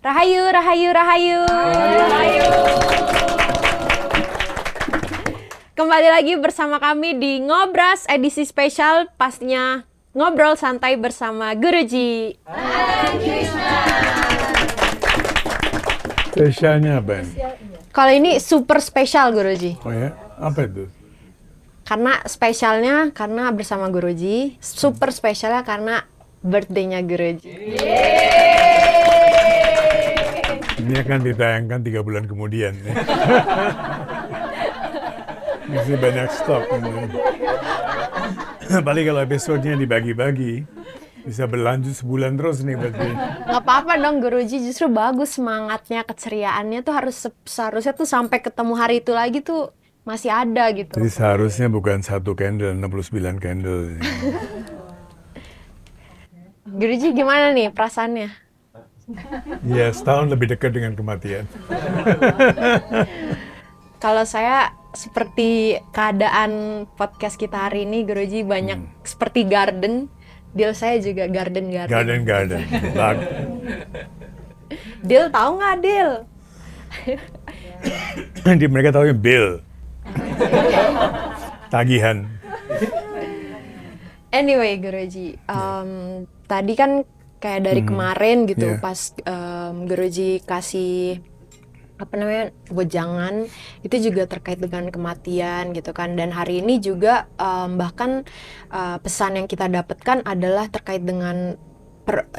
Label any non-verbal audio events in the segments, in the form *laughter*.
Rahayu, Rahayu, Rahayu. Rahayu. Kembali lagi bersama kami di Ngobras edisi spesial pastinya ngobrol santai bersama Guruji. Spesialnya Ben. Kalau ini super spesial Guruji. Oh ya, apa itu? Karena spesialnya karena bersama Guruji, super spesialnya karena birthday-nya Guruji. Yeah. Ini akan ditayangkan tiga bulan kemudian. *laughs* Masih banyak stok. Paling kalau episodenya dibagi-bagi, bisa berlanjut sebulan terus nih berarti. Gak apa-apa dong Guruji, justru bagus semangatnya, keceriaannya tuh harus seharusnya tuh sampai ketemu hari itu lagi tuh masih ada gitu. Jadi seharusnya bukan satu candle, 69 candle. Guruji gimana nih perasaannya? *laughs* Ya, setahun lebih dekat dengan kematian. *laughs* Kalau saya seperti keadaan podcast kita hari ini, Guruji banyak hmm. seperti garden. Deal saya juga garden garden. Garden garden. *laughs* deal tahu nggak deal? Di mereka tahu bill. Tagihan. Anyway, Guruji, ya. um, tadi kan kayak dari hmm. kemarin gitu yeah. pas um, Guruji kasih apa namanya wejangan itu juga terkait dengan kematian gitu kan dan hari ini juga um, bahkan uh, pesan yang kita dapatkan adalah terkait dengan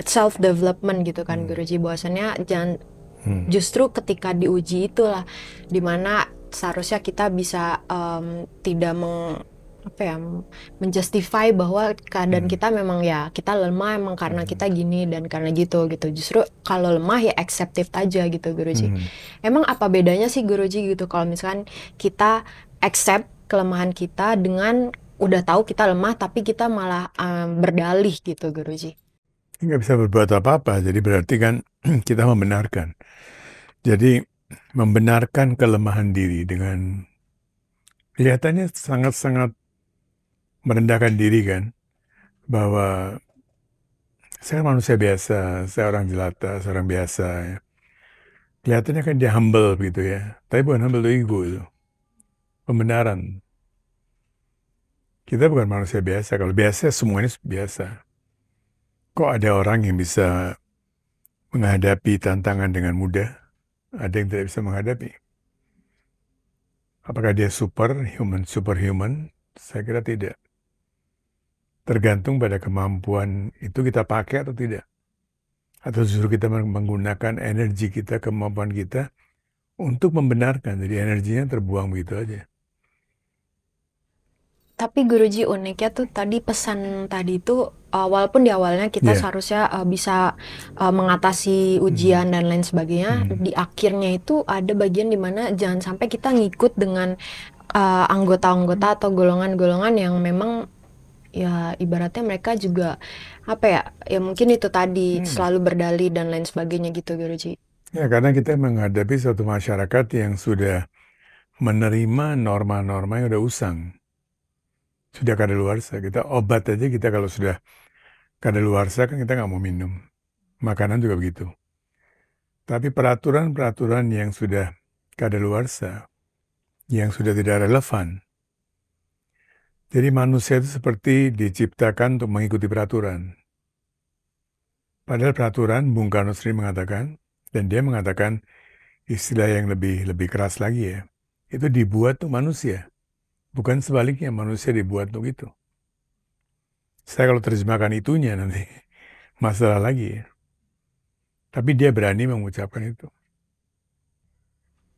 self development gitu kan hmm. Guruji bahwasannya jangan hmm. justru ketika diuji itulah dimana seharusnya kita bisa um, tidak meng apa ya menjustify bahwa keadaan hmm. kita memang ya kita lemah emang karena hmm. kita gini dan karena gitu gitu justru kalau lemah ya acceptif aja gitu guruji hmm. emang apa bedanya sih guruji gitu kalau misalkan kita accept kelemahan kita dengan udah tahu kita lemah tapi kita malah um, berdalih gitu guruji nggak bisa berbuat apa-apa jadi berarti kan *clears throat* kita membenarkan jadi membenarkan kelemahan diri dengan kelihatannya sangat-sangat merendahkan diri kan bahwa saya manusia biasa, saya orang jelata, orang biasa. Ya. Kelihatannya kan dia humble gitu ya, tapi bukan humble itu ego itu, pembenaran. Kita bukan manusia biasa, kalau biasa semuanya biasa. Kok ada orang yang bisa menghadapi tantangan dengan mudah, ada yang tidak bisa menghadapi. Apakah dia super, human, Super human? Saya kira tidak tergantung pada kemampuan itu kita pakai atau tidak. Atau justru kita menggunakan energi kita, kemampuan kita untuk membenarkan. Jadi energinya terbuang begitu aja. Tapi Guruji uniknya tuh tadi pesan tadi itu uh, eh, walaupun di awalnya kita yeah. seharusnya uh, bisa uh, mengatasi hmm. ujian hmm. dan lain sebagainya, hmm. di akhirnya itu ada bagian dimana jangan sampai kita ngikut dengan anggota-anggota uh, anggota -anggota atau golongan-golongan yang memang ya ibaratnya mereka juga apa ya ya mungkin itu tadi hmm. selalu berdali dan lain sebagainya gitu Guruji. Ya karena kita menghadapi suatu masyarakat yang sudah menerima norma-norma yang udah usang. Sudah kadaluarsa. Kita obat aja kita kalau sudah kadaluarsa kan kita nggak mau minum. Makanan juga begitu. Tapi peraturan-peraturan yang sudah kadaluarsa, yang sudah tidak relevan, jadi manusia itu seperti diciptakan untuk mengikuti peraturan. Padahal peraturan, Bung Karno sendiri mengatakan, dan dia mengatakan istilah yang lebih lebih keras lagi ya, itu dibuat untuk manusia. Bukan sebaliknya, manusia dibuat untuk itu. Saya kalau terjemahkan itunya nanti, *laughs* masalah lagi ya. Tapi dia berani mengucapkan itu.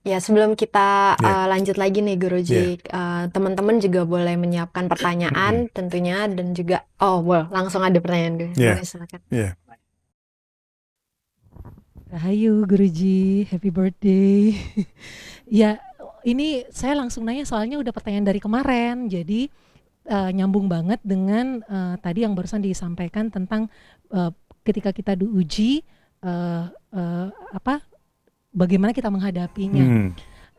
Ya, sebelum kita yeah. Ya. uh, lanjut lagi nih Guruji, yeah. Ya. uh, teman-teman juga boleh menyiapkan pertanyaan tentunya dan juga oh, well, langsung ada pertanyaan gue. Yeah. Ya. silakan. Yeah. Rahayu Guruji, happy birthday. *laughs* ya, ini saya langsung nanya soalnya udah pertanyaan dari kemarin. Jadi uh, nyambung banget dengan uh, tadi yang barusan disampaikan tentang uh, ketika kita diuji uh, uh, apa bagaimana kita menghadapinya. Hmm.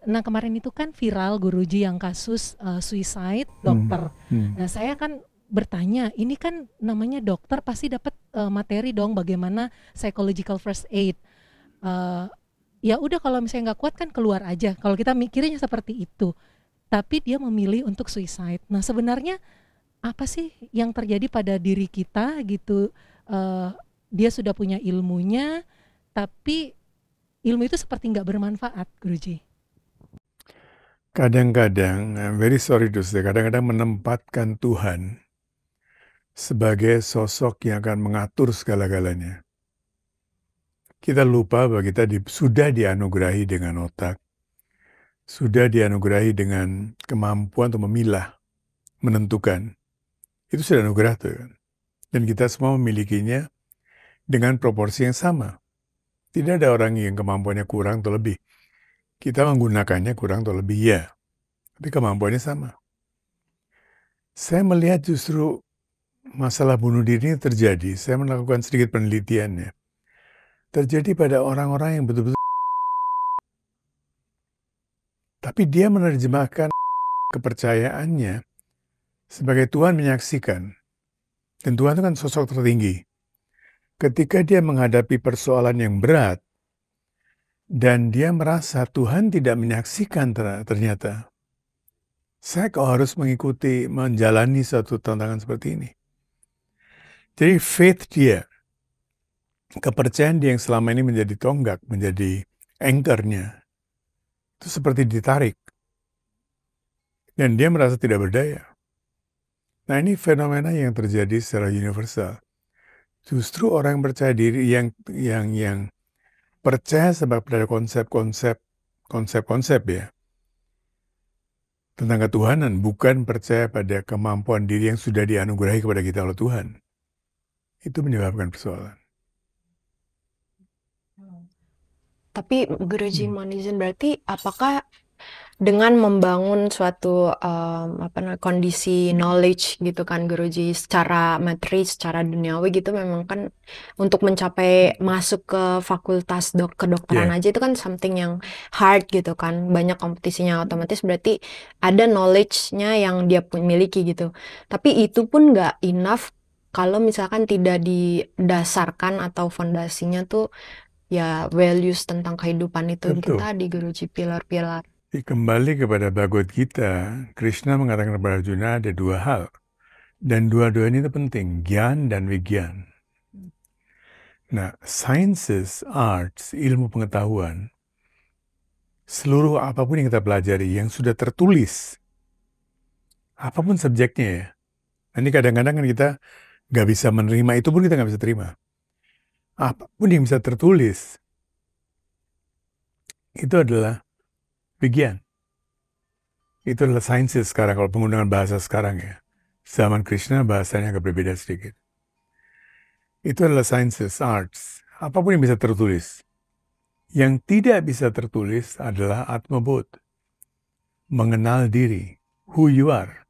Nah kemarin itu kan viral Guruji yang kasus uh, suicide hmm. dokter. Hmm. Hmm. Nah saya kan bertanya, ini kan namanya dokter pasti dapat uh, materi dong bagaimana psychological first aid. Uh, ya udah kalau misalnya nggak kuat kan keluar aja. Kalau kita mikirnya seperti itu, tapi dia memilih untuk suicide. Nah sebenarnya apa sih yang terjadi pada diri kita gitu? Uh, dia sudah punya ilmunya, tapi ilmu itu seperti nggak bermanfaat, Guruji? Kadang-kadang, I'm very sorry to say, ya. kadang-kadang menempatkan Tuhan sebagai sosok yang akan mengatur segala-galanya. Kita lupa bahwa kita di, sudah dianugerahi dengan otak, sudah dianugerahi dengan kemampuan untuk memilah, menentukan. Itu sudah anugerah Tuhan. Dan kita semua memilikinya dengan proporsi yang sama. Tidak ada orang yang kemampuannya kurang atau lebih. Kita menggunakannya kurang atau lebih, ya. Tapi kemampuannya sama. Saya melihat justru masalah bunuh diri ini terjadi. Saya melakukan sedikit penelitiannya. Terjadi pada orang-orang yang betul-betul tapi dia menerjemahkan kepercayaannya sebagai Tuhan menyaksikan. Dan Tuhan itu kan sosok tertinggi ketika dia menghadapi persoalan yang berat dan dia merasa Tuhan tidak menyaksikan ternyata. Saya kok harus mengikuti, menjalani satu tantangan seperti ini. Jadi faith dia, kepercayaan dia yang selama ini menjadi tonggak, menjadi anchornya, itu seperti ditarik. Dan dia merasa tidak berdaya. Nah ini fenomena yang terjadi secara universal. Justru orang yang percaya diri yang yang yang percaya sebab pada konsep-konsep konsep-konsep ya tentang ketuhanan bukan percaya pada kemampuan diri yang sudah dianugerahi kepada kita oleh Tuhan. Itu menyebabkan persoalan. Hmm. Tapi Guruji hmm. Monizin berarti apakah dengan membangun suatu um, apa namanya kondisi knowledge gitu kan Guruji secara materi secara duniawi gitu memang kan untuk mencapai masuk ke fakultas dok kedokteran yeah. aja itu kan something yang hard gitu kan banyak kompetisinya otomatis berarti ada knowledge-nya yang dia pun miliki gitu tapi itu pun nggak enough kalau misalkan tidak didasarkan atau fondasinya tuh ya values tentang kehidupan itu Betul. itu tadi Guruji pilar-pilar Kembali kepada Bhagavad Gita, Krishna mengatakan kepada Arjuna ada dua hal. Dan dua-duanya itu penting, gyan dan vigyan. Nah, sciences, arts, ilmu pengetahuan, seluruh apapun yang kita pelajari, yang sudah tertulis, apapun subjeknya ya. ini kadang-kadang kan kita nggak bisa menerima, itu pun kita nggak bisa terima. Apapun yang bisa tertulis, itu adalah Begin. Itu adalah sainsnya sekarang, kalau penggunaan bahasa sekarang ya. Zaman Krishna bahasanya agak berbeda sedikit. Itu adalah sciences arts. Apapun yang bisa tertulis. Yang tidak bisa tertulis adalah bodh Mengenal diri, who you are.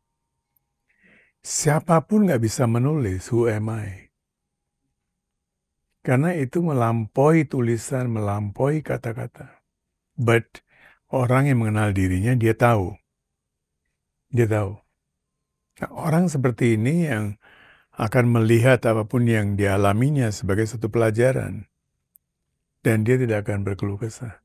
Siapapun nggak bisa menulis, who am I? Karena itu melampaui tulisan, melampaui kata-kata. But orang yang mengenal dirinya dia tahu. Dia tahu. Nah, orang seperti ini yang akan melihat apapun yang dialaminya sebagai satu pelajaran. Dan dia tidak akan berkeluh kesah.